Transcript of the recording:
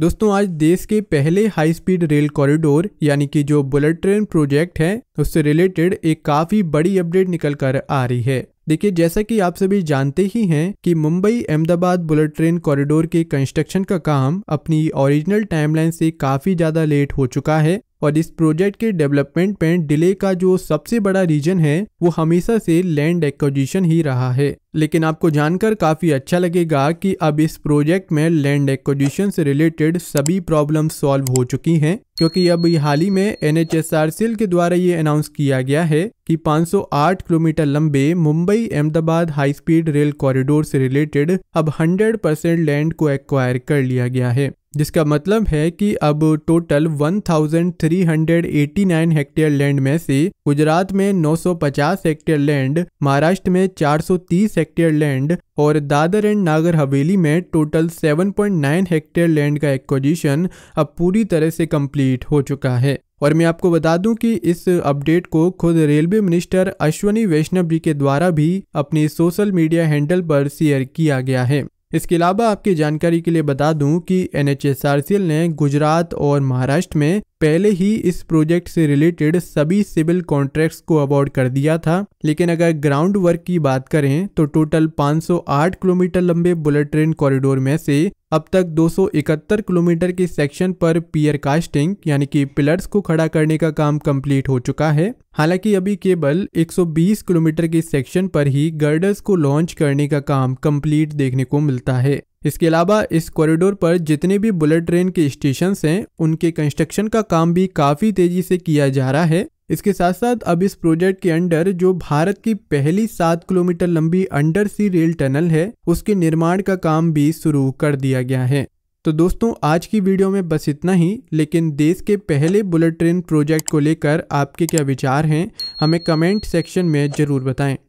दोस्तों आज देश के पहले हाई स्पीड रेल कॉरिडोर यानी कि जो बुलेट ट्रेन प्रोजेक्ट है उससे रिलेटेड एक काफी बड़ी अपडेट निकल कर आ रही है देखिए जैसा कि आप सभी जानते ही हैं कि Mumbai Ahmedabad bullet train corridor के कंस्ट्रक्शन का काम अपनी ओरिजिनल टाइमलाइन से काफी ज्यादा लेट हो चुका है और इस प्रोजेक्ट के डेवलपमेंट में डिले का जो सबसे बड़ा रीजन है वो हमेशा से लैंड एक्विजिशन ही रहा है लेकिन आपको जानकर काफ़ी अच्छा लगेगा कि अब इस प्रोजेक्ट में लैंड एक्विजिशन से रिलेटेड सभी प्रॉब्लम सॉल्व हो चुकी हैं क्योंकि अब हाल ही में एन के द्वारा ये अनाउंस किया गया है कि 508 किलोमीटर लंबे Mumbai Ahmedabad high speed rail corridor से रिलेटेड अब 100 परसेंट लैंड को एक्वायर कर लिया गया है जिसका मतलब है कि अब टोटल 1389 हेक्टेयर लैंड में से गुजरात में 950 हेक्टेयर लैंड महाराष्ट्र में 430 हेक्टेयर लैंड और दादर एंड नागर हवेली में टोटल 7.9 हेक्टेयर लैंड का एक्विजिशन अब पूरी तरह से कंप्लीट हो चुका है और मैं आपको बता दूं कि इस अपडेट को खुद रेलवे मिनिस्टर अश्वनी वैष्णव जी के द्वारा भी अपनी सोशल मीडिया हैंडल पर शेयर किया गया है इसके अलावा आपकी जानकारी के लिए बता दूं कि एन ने गुजरात और महाराष्ट्र में पहले ही इस प्रोजेक्ट से रिलेटेड सभी सिविल कॉन्ट्रैक्ट्स को अवॉर्ड कर दिया था लेकिन अगर ग्राउंड वर्क की बात करें तो टोटल 508 किलोमीटर लंबे बुलेट ट्रेन कॉरिडोर में से अब तक 271 किलोमीटर के सेक्शन पर पियर कास्टिंग यानी कि पिलर्स को खड़ा करने का काम कंप्लीट हो चुका है हालांकि अभी केवल 120 किलोमीटर के सेक्शन पर ही गर्डर्स को लॉन्च करने का काम कंप्लीट देखने को मिलता है इसके अलावा इस कॉरिडोर पर जितने भी बुलेट ट्रेन के स्टेशन हैं उनके कंस्ट्रक्शन का काम भी काफ़ी तेज़ी से किया जा रहा है इसके साथ साथ अब इस प्रोजेक्ट के अंडर जो भारत की पहली सात किलोमीटर लंबी अंडर सी रेल टनल है उसके निर्माण का काम भी शुरू कर दिया गया है तो दोस्तों आज की वीडियो में बस इतना ही लेकिन देश के पहले बुलेट ट्रेन प्रोजेक्ट को लेकर आपके क्या विचार हैं हमें कमेंट सेक्शन में ज़रूर बताएं